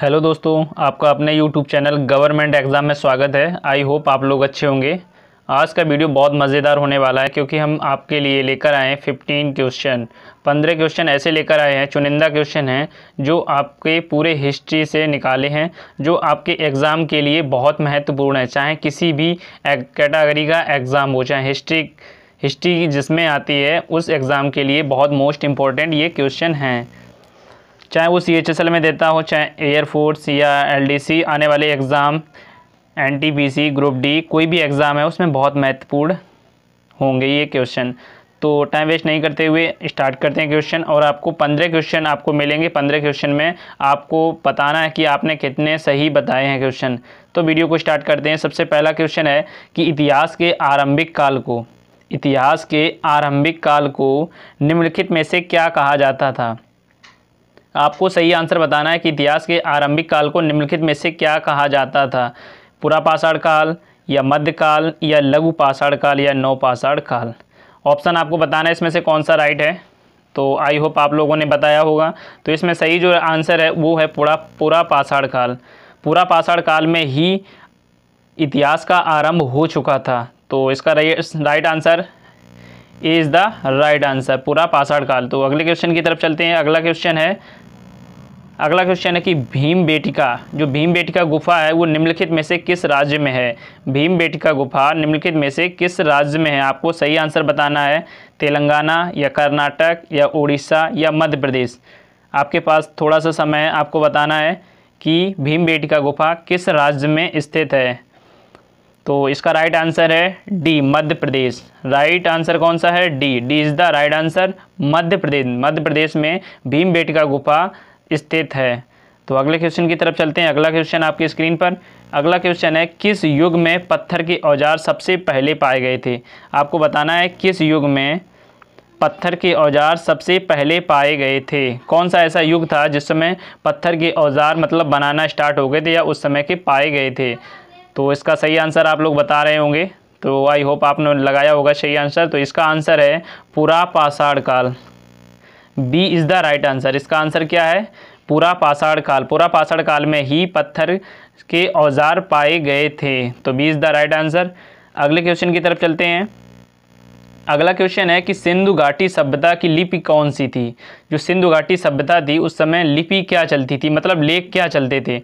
hello दोस्तों आपका अपने यूट्यूब चैनल गवर्नमेंट एग्ज़ाम में स्वागत है आई होप आप लोग अच्छे होंगे आज का वीडियो बहुत मज़ेदार होने वाला है क्योंकि हम आपके लिए लेकर आए हैं फिफ्टीन क्वेश्चन पंद्रह क्वेश्चन ऐसे लेकर आए हैं चुनिंदा क्वेश्चन हैं जो आपके पूरे हिस्ट्री से निकाले हैं जो आपके एग्ज़ाम के लिए बहुत महत्वपूर्ण है चाहे किसी भी कैटागरी का एग्ज़ाम हो चाहे हिस्ट्री हिस्ट्री जिसमें आती है उस एग्ज़ाम के लिए बहुत मोस्ट इम्पॉर्टेंट ये क्वेश्चन हैं चाहे वो सी में देता हो चाहे एयरफोर्स या एल आने वाले एग्ज़ाम एन ग्रुप डी कोई भी एग्ज़ाम है उसमें बहुत महत्वपूर्ण होंगे ये क्वेश्चन तो टाइम वेस्ट नहीं करते हुए स्टार्ट करते हैं क्वेश्चन और आपको पंद्रह क्वेश्चन आपको मिलेंगे पंद्रह क्वेश्चन में आपको बताना है कि आपने कितने सही बताए हैं क्वेश्चन तो वीडियो को स्टार्ट करते हैं सबसे पहला क्वेश्चन है कि इतिहास के आरंभिक काल को इतिहास के आरंभिक काल को निम्नलिखित में से क्या कहा जाता था आपको सही आंसर बताना है कि इतिहास के आरंभिक काल को निम्नलिखित में से क्या कहा जाता था पूरा पाषाण काल या मध्यकाल या लघु पाषाण काल या पाषाण काल ऑप्शन आपको बताना है इसमें से कौन सा राइट है तो आई होप आप लोगों ने बताया होगा तो इसमें सही जो आंसर है वो है पूरा पूरा पाषाण काल पूरा पाषाण काल में ही इतिहास का आरंभ हो चुका था तो इसका right answer is the right answer पूरा पाषाण काल तो अगले क्वेश्चन की तरफ चलते हैं अगला क्वेश्चन है अगला क्वेश्चन है कि भीम बेटिका जो भीम बेटिका गुफा है वो निम्नलिखित में से किस राज्य में है भीम बेटिका गुफा निम्नलिखित में से किस राज्य में है आपको सही आंसर बताना है तेलंगाना या कर्नाटक या उड़ीसा या मध्य प्रदेश आपके पास थोड़ा सा समय है आपको बताना है कि भीम बेटिका गुफा किस राज्य में स्थित है तो इसका राइट आंसर है D Madhya Pradesh right answer कौन सा है D D is the right answer Madhya Pradesh Madhya Pradesh में भीम बेटिका गुफा स्थित है तो अगले क्वेश्चन की तरफ चलते हैं अगला क्वेश्चन आपकी स्क्रीन पर अगला क्वेश्चन है किस युग में पत्थर के औजार सबसे पहले पाए गए थे आपको बताना है किस युग में पत्थर के औजार सबसे पहले पाए गए थे कौन सा ऐसा युग था जिस समय पत्थर के औजार मतलब बनाना स्टार्ट हो गए थे या उस समय के पाए गए थे तो इसका सही आंसर आप लोग बता रहे होंगे तो आई होप आपने लगाया होगा सही आंसर तो इसका आंसर है पूरा पाषाण काल B is the right answer इसका आंसर क्या है पूरा पाषाण काल पूरा पाषाण काल में ही पत्थर के औजार पाए गए थे तो B is the right answer अगले क्वेश्चन की तरफ चलते हैं अगला क्वेश्चन है कि सिंधु घाटी सभ्यता की लिपि कौन सी थी जो सिंधु घाटी सभ्यता थी उस समय लिपि क्या चलती थी मतलब लेख क्या चलते थे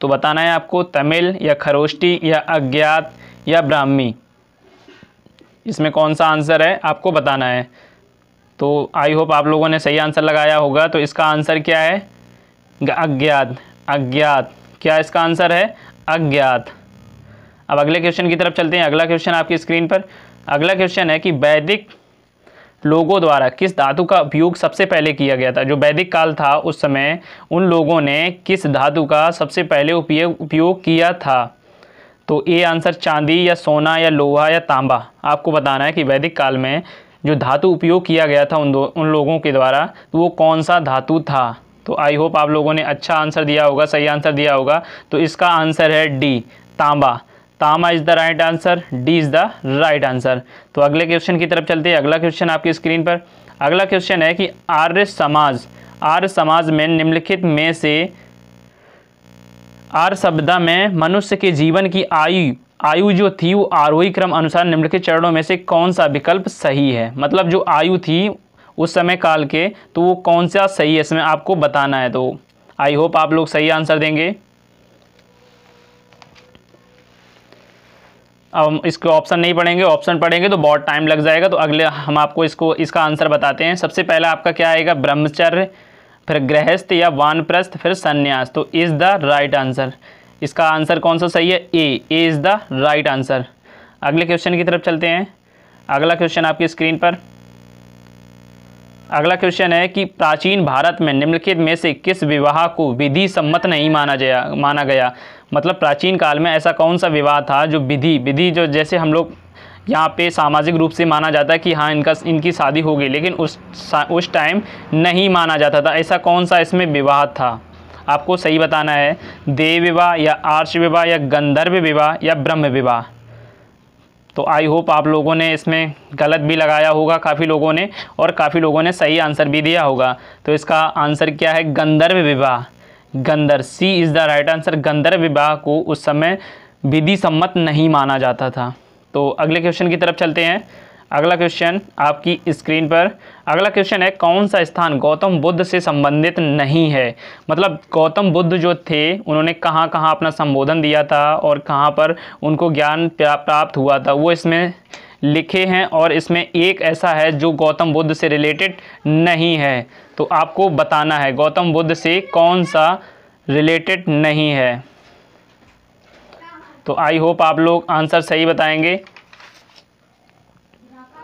तो बताना है आपको तमिल या खरोष्टी या अज्ञात या ब्राह्मी इसमें कौन सा आंसर है आपको बताना है तो आई होप आप लोगों ने सही आंसर लगाया होगा तो इसका आंसर क्या है अज्ञात अज्ञात क्या इसका आंसर है अज्ञात अब अगले क्वेश्चन की तरफ चलते हैं अगला क्वेश्चन आपकी स्क्रीन पर अगला क्वेश्चन है कि वैदिक लोगों द्वारा किस धातु का उपयोग सबसे पहले किया गया था जो वैदिक काल था उस समय उन लोगों ने किस धातु का सबसे पहले उपयोग उपयोग किया था तो ए आंसर चांदी या सोना या लोहा या तांबा आपको बताना है कि वैदिक काल में जो धातु उपयोग किया गया था उन दो उन लोगों के द्वारा तो वो कौन सा धातु था तो आई होप आप लोगों ने अच्छा आंसर दिया होगा सही आंसर दिया होगा तो इसका आंसर है डी तांबा तामा is the right answer D is the right answer तो अगले क्वेश्चन की तरफ चलते हैं अगला क्वेश्चन आपकी स्क्रीन पर अगला क्वेश्चन है कि आर्य समाज आर्य समाज में निम्नलिखित में से आर शब्द में मनुष्य के जीवन की आयु आयु जो थी वो आरोही क्रम अनुसार निम्नलिखित चरणों में से कौन सा विकल्प सही है मतलब जो आयु थी उस समय काल के तो वो कौन सा सही है इसमें आपको बताना है तो आई होप आप लोग सही आंसर देंगे अब हम इसके ऑप्शन नहीं पढ़ेंगे ऑप्शन पढ़ेंगे तो बहुत टाइम लग जाएगा तो अगले हम आपको इसको इसका आंसर बताते हैं सबसे पहला आपका क्या आएगा ब्रह्मचर्य फिर गृहस्थ या वानप्रस्थ फिर संन्यास तो इज़ द राइट आंसर इसका आंसर कौन सा सही है A A is the right answer अगले क्वेश्चन की तरफ चलते हैं अगला क्वेश्चन आपकी स्क्रीन पर अगला क्वेश्चन है कि प्राचीन भारत में निम्नलिखित में से किस विवाह को विधि सम्मत नहीं माना गया माना गया मतलब प्राचीन काल में ऐसा कौन सा विवाह था जो विधि विधि जो जैसे हम लोग यहाँ पे सामाजिक रूप से माना जाता है कि हाँ इनका इनकी शादी हो गई लेकिन उस उस टाइम नहीं माना जाता था ऐसा कौन सा इसमें विवाह था आपको सही बताना है देव विवाह या आर्ष विवाह या गंधर्व विवाह या ब्रह्म विवाह तो आई होप आप लोगों ने इसमें गलत भी लगाया होगा काफ़ी लोगों ने और काफ़ी लोगों ने सही आंसर भी दिया होगा तो इसका आंसर क्या है गंधर्व विवाह गंधर्व C is the right answer गंधर्व विवाह को उस समय विधि सम्मत नहीं माना जाता था तो अगले क्वेश्चन की तरफ चलते हैं अगला क्वेश्चन आपकी स्क्रीन पर अगला क्वेश्चन है कौन सा स्थान गौतम बुद्ध से संबंधित नहीं है मतलब गौतम बुद्ध जो थे उन्होंने कहाँ कहाँ अपना संबोधन दिया था और कहाँ पर उनको ज्ञान प्राप्त हुआ था वो इसमें लिखे हैं और इसमें एक ऐसा है जो गौतम बुद्ध से रिलेटेड नहीं है तो आपको बताना है गौतम बुद्ध से कौन सा रिलेटेड नहीं है तो आई होप आप लोग आंसर सही बताएंगे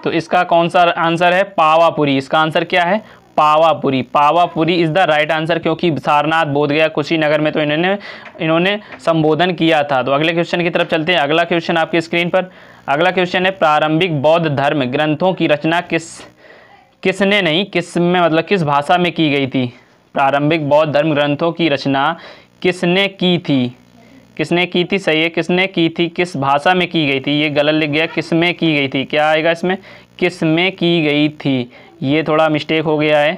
तो इसका कौन सा आंसर है पावापुरी इसका आंसर क्या है Pawapuri Pawapuri is the right answer क्योंकि सारनाथ बोध गया कुशीनगर में तो इन्होंने इन्होंने संबोधन किया था तो अगले क्वेश्चन की तरफ चलते हैं अगला क्वेश्चन आपकी स्क्रीन पर अगला क्वेश्चन है प्रारंभिक बौद्ध धर्म ग्रंथों की रचना किस किसने नहीं किस में मतलब किस भाषा में की गई थी प्रारंभिक बौद्ध धर्म ग्रंथों की रचना किसने की थी किसने की थी सही है किसने की थी किस भाषा में की गई थी ये गलत लिख गया किस में की गई थी क्या आएगा इसमें किस में की गई थी ये थोड़ा मिस्टेक हो गया है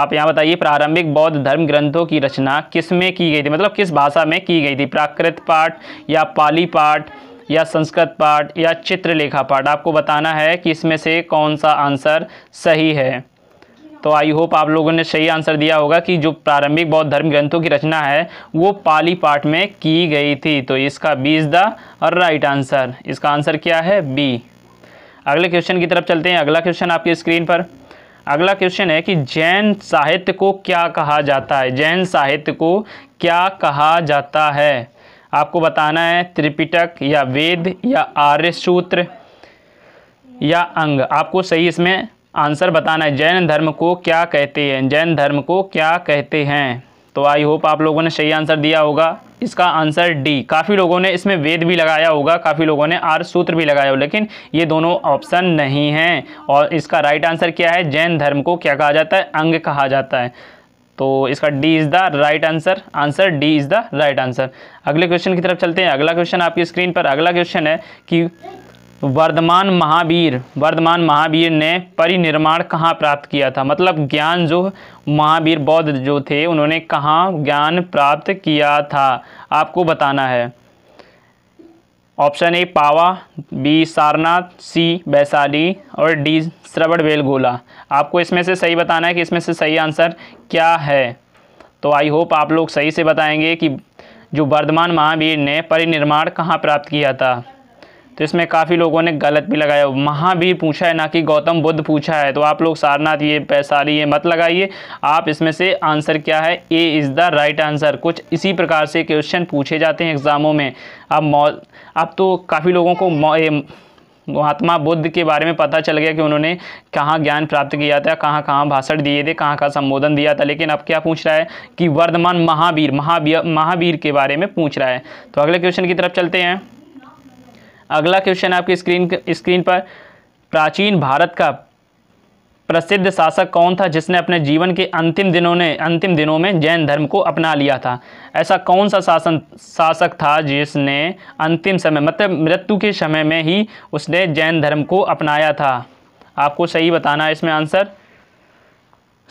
आप यहाँ बताइए प्रारंभिक बौद्ध धर्म ग्रंथों की रचना किस में की गई थी मतलब किस भाषा में की गई थी प्राकृत पाठ या पाली पाठ या संस्कृत पाठ या चित्रलेखा पाठ आपको बताना है कि इसमें से कौन सा आंसर सही है तो आई होप आप लोगों ने सही आंसर दिया होगा कि जो प्रारंभिक बौद्ध धर्म ग्रंथों की रचना है वो पाली पाठ में की गई थी तो इसका B is the right answer इसका आंसर क्या है बी अगले क्वेश्चन की तरफ चलते हैं अगला क्वेश्चन आपकी स्क्रीन पर अगला क्वेश्चन है कि जैन साहित्य को क्या कहा जाता है जैन साहित्य को क्या कहा जाता है आपको बताना है त्रिपिटक या वेद या आर्य सूत्र या अंग आपको सही इसमें आंसर बताना है जैन धर्म को क्या कहते हैं जैन धर्म को क्या कहते हैं तो आई होप आप लोगों ने सही आंसर दिया होगा इसका आंसर डी काफ़ी लोगों ने इसमें वेद भी लगाया होगा काफ़ी लोगों ने आर सूत्र भी लगाया हो लेकिन ये दोनों ऑप्शन नहीं हैं और इसका राइट आंसर क्या है जैन धर्म को क्या कहा जाता है अंग कहा जाता है तो इसका D is the right answer answer D is the right answer अगले क्वेश्चन की तरफ चलते हैं अगला क्वेश्चन आपकी स्क्रीन पर अगला क्वेश्चन है कि वर्धमान महावीर वर्धमान महावीर ने परिनिर्माण कहाँ प्राप्त किया था मतलब ज्ञान जो महावीर बौद्ध जो थे उन्होंने कहाँ ज्ञान प्राप्त किया था आपको बताना है option A Pava B Sarnath C Vaishali और डी श्रवण बेलगोला आपको इसमें से सही बताना है कि इसमें से सही आंसर क्या है तो आई होप आप लोग सही से बताएंगे कि जो वर्धमान महावीर ने परिनिर्माण कहाँ प्राप्त किया था तो इसमें काफ़ी लोगों ने गलत भी लगाया महावीर पूछा है ना कि गौतम बुद्ध पूछा है तो आप लोग सारनाथ ये पैसा ये मत लगाइए आप इसमें से आंसर क्या है A is the right answer कुछ इसी प्रकार से क्वेश्चन पूछे जाते हैं एग्ज़ामों में अब अब तो काफ़ी लोगों को महात्मा बुद्ध के बारे में पता चल गया कि उन्होंने कहाँ ज्ञान प्राप्त किया था कहाँ कहाँ भाषण दिए थे कहाँ कहाँ संबोधन दिया था लेकिन अब क्या पूछ रहा है कि वर्धमान महावीर महावीर महावीर के बारे में पूछ रहा है तो अगले क्वेश्चन की तरफ चलते हैं अगला क्वेश्चन आपकी स्क्रीन स्क्रीन पर प्राचीन भारत का प्रसिद्ध शासक कौन था जिसने अपने जीवन के अंतिम दिनों ने अंतिम दिनों में जैन धर्म को अपना लिया था ऐसा कौन सा शासन शासक था जिसने अंतिम समय मतलब मृत्यु के समय में ही उसने जैन धर्म को अपनाया था आपको सही बताना है इसमें आंसर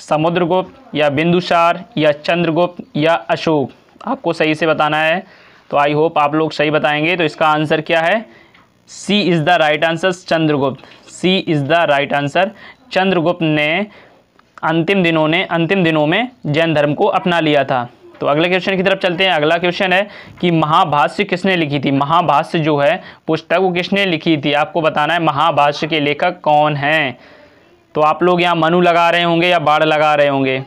समुद्रगुप्त या बिंदुसार या चंद्रगुप्त या अशोक आपको सही से बताना है तो आई होप आप लोग सही बताएंगे तो इसका आंसर क्या है C is the right answer Chandragupta C is the right answer Chandragupta ने अंतिम दिनों ने अंतिम दिनों में जैन धर्म को अपना लिया था तो अगले क्वेश्चन की तरफ चलते हैं अगला क्वेश्चन है कि महाभाष्य किसने लिखी थी महाभाष्य जो है पुस्तक वो किसने लिखी थी आपको बताना है महाभाष्य के लेखक कौन हैं तो आप लोग यहाँ मनु लगा रहे होंगे या बाढ़ लगा रहे होंगे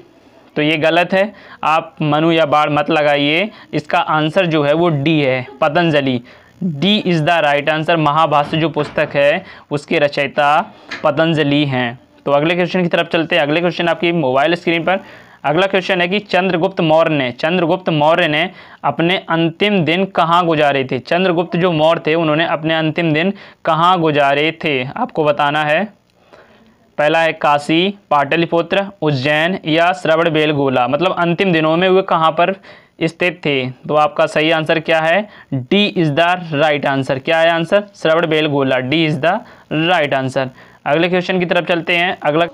तो ये गलत है आप मनु या बाढ़ मत लगाइए इसका आंसर जो है वो डी है Patanjali D is the right answer Mahabhashya जो पुस्तक है उसके रचयिता पतंजलि हैं तो अगले क्वेश्चन की तरफ चलते हैं अगले क्वेश्चन आपकी मोबाइल स्क्रीन पर अगला क्वेश्चन है कि चंद्रगुप्त मौर्य ने चंद्रगुप्त मौर्य ने अपने अंतिम दिन कहाँ गुजारे थे चंद्रगुप्त जो मौर्य थे उन्होंने अपने अंतिम दिन कहाँ गुजारे थे आपको बताना है पहला है काशी पाटलिपुत्र उज्जैन या श्रवण बेलगोला मतलब अंतिम दिनों में वे कहाँ पर स्थित थे तो आपका सही आंसर क्या है D is the right answer क्या है answer Shravanabelagola D is the right answer अगले क्वेश्चन की तरफ चलते हैं अगला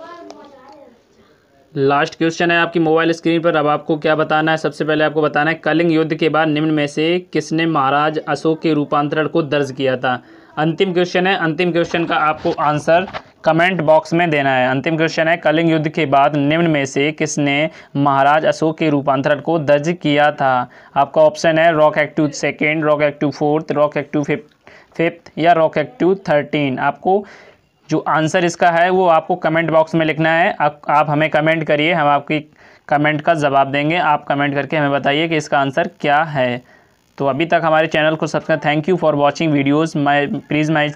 लास्ट क्वेश्चन है आपकी मोबाइल स्क्रीन पर अब आपको क्या बताना है सबसे पहले आपको बताना है कलिंग युद्ध के बाद निम्न में से किसने महाराज अशोक के रूपांतरण को दर्ज किया था अंतिम क्वेश्चन है अंतिम क्वेश्चन का आपको आंसर कमेंट बॉक्स में देना है अंतिम क्वेश्चन है कलिंग युद्ध के बाद निम्न में से किसने महाराज अशोक के रूपांतरण को दर्ज किया था आपका ऑप्शन है rock edict second rock edict fourth rock edict fifth fifth या रॉक एक्टू थर्टीन आपको जो आंसर इसका है वो आपको कमेंट बॉक्स में लिखना है आप, आप हमें कमेंट करिए हम आपकी कमेंट का जवाब देंगे आप कमेंट करके हमें बताइए कि इसका आंसर क्या है तो अभी तक हमारे चैनल को subscribe thank you for watching videos my please my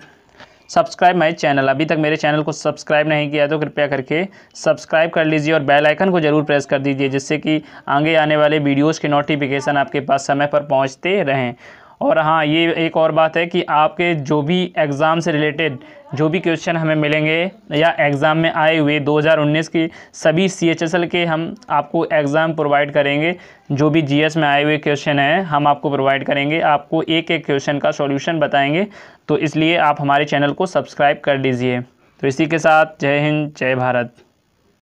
subscribe my channel अभी तक मेरे चैनल को सब्सक्राइब नहीं किया तो कृपया करके सब्सक्राइब कर लीजिए और बेल आइकन को ज़रूर प्रेस कर दीजिए जिससे कि आगे आने वाले वीडियोज़ के नोटिफिकेशन आपके पास समय पर पहुँचते रहें और हाँ ये एक और बात है कि आपके जो भी एग्ज़ाम से रिलेटेड जो भी क्वेश्चन हमें मिलेंगे या एग्ज़ाम में आए हुए 2019 की सभी सी के हम आपको एग्ज़ाम प्रोवाइड करेंगे जो भी जीएस में आए हुए क्वेश्चन हैं हम आपको प्रोवाइड करेंगे आपको एक एक क्वेश्चन का सॉल्यूशन बताएंगे तो इसलिए आप हमारे चैनल को सब्सक्राइब कर लीजिए तो इसी के साथ जय हिंद जय भारत